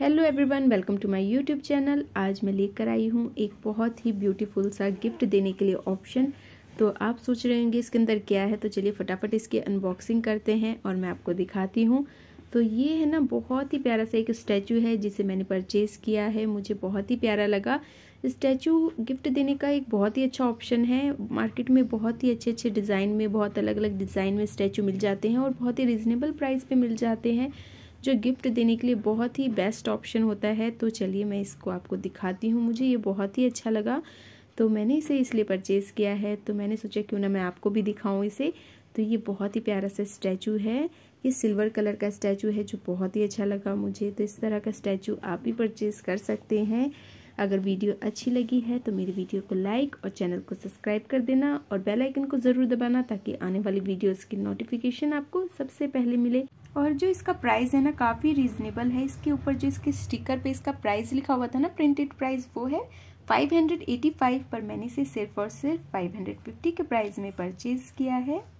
hello everyone welcome to my YouTube channel आज मैं लेकर आई हूँ एक बहुत ही ब्यूटीफुल सा गिफ्ट देने के लिए ऑप्शन तो आप सोच रहे होंगे इसके अंदर क्या है तो चलिए फटाफट इसकी अनबॉक्सिंग करते हैं और मैं आपको दिखाती हूँ तो ये है ना बहुत ही प्यारा सा एक स्टैचू है जिसे मैंने परचेज़ किया है मुझे बहुत ही प्यारा लगा स्टैचू गिफ्ट देने का एक बहुत ही अच्छा ऑप्शन है मार्केट में बहुत ही अच्छे अच्छे डिज़ाइन में बहुत अलग अलग डिज़ाइन में स्टैचू मिल जाते हैं और बहुत ही रिजनेबल प्राइस पर मिल जाते हैं जो गिफ्ट देने के लिए बहुत ही बेस्ट ऑप्शन होता है तो चलिए मैं इसको आपको दिखाती हूँ मुझे ये बहुत ही अच्छा लगा तो मैंने इसे इसलिए परचेज़ किया है तो मैंने सोचा क्यों ना मैं आपको भी दिखाऊँ इसे तो ये बहुत ही प्यारा सा स्टैचू है ये सिल्वर कलर का स्टैचू है जो बहुत ही अच्छा लगा मुझे तो इस तरह का स्टैचू आप भी परचेज़ कर सकते हैं अगर वीडियो अच्छी लगी है तो मेरी वीडियो को लाइक और चैनल को सब्सक्राइब कर देना और बेल आइकन को ज़रूर दबाना ताकि आने वाली वीडियोस की नोटिफिकेशन आपको सबसे पहले मिले और जो इसका प्राइस है ना काफ़ी रीजनेबल है इसके ऊपर जो इसके स्टिकर पे इसका प्राइस लिखा हुआ था ना प्रिंटेड प्राइस वो है 585 पर मैंने इसे सिर्फ और सिर्फ 550 के प्राइस में परचेज़ किया है